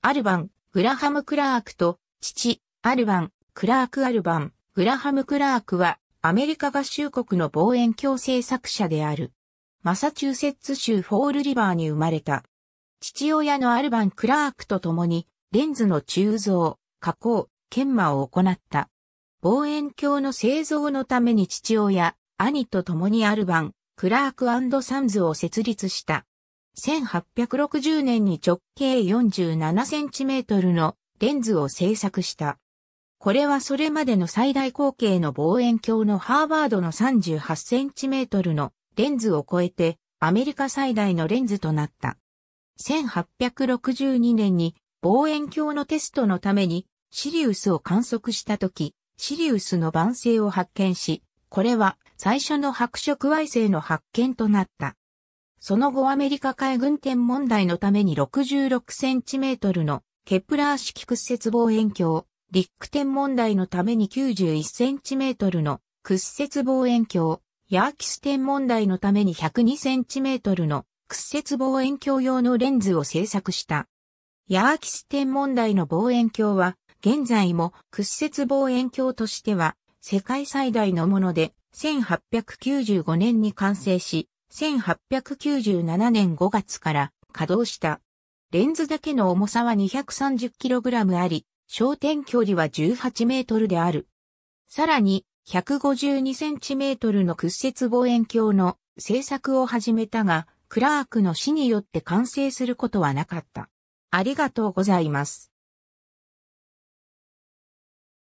アルバン、グラハム・クラークと、父、アルバン、クラーク・アルバン、グラハム・クラークは、アメリカ合衆国の望遠鏡製作者である。マサチューセッツ州フォールリバーに生まれた。父親のアルバン・クラークと共に、レンズの鋳造、加工、研磨を行った。望遠鏡の製造のために父親、兄と共にアルバン、クラークサンズを設立した。1860年に直径 47cm のレンズを製作した。これはそれまでの最大口径の望遠鏡のハーバードの 38cm のレンズを超えてアメリカ最大のレンズとなった。1862年に望遠鏡のテストのためにシリウスを観測した時、シリウスの晩星を発見し、これは最初の白色矮星の発見となった。その後アメリカ海軍天問題のために66センチメートルのケプラー式屈折望遠鏡、陸天問題のために91センチメートルの屈折望遠鏡、ヤーキス天問題のために102センチメートルの屈折望遠鏡用のレンズを製作した。ヤーキス天問題の望遠鏡は、現在も屈折望遠鏡としては世界最大のもので、1895年に完成し、1897年5月から稼働した。レンズだけの重さは 230kg あり、焦点距離は18メートルである。さらに、152センチメートルの屈折望遠鏡の製作を始めたが、クラークの死によって完成することはなかった。ありがとうございます。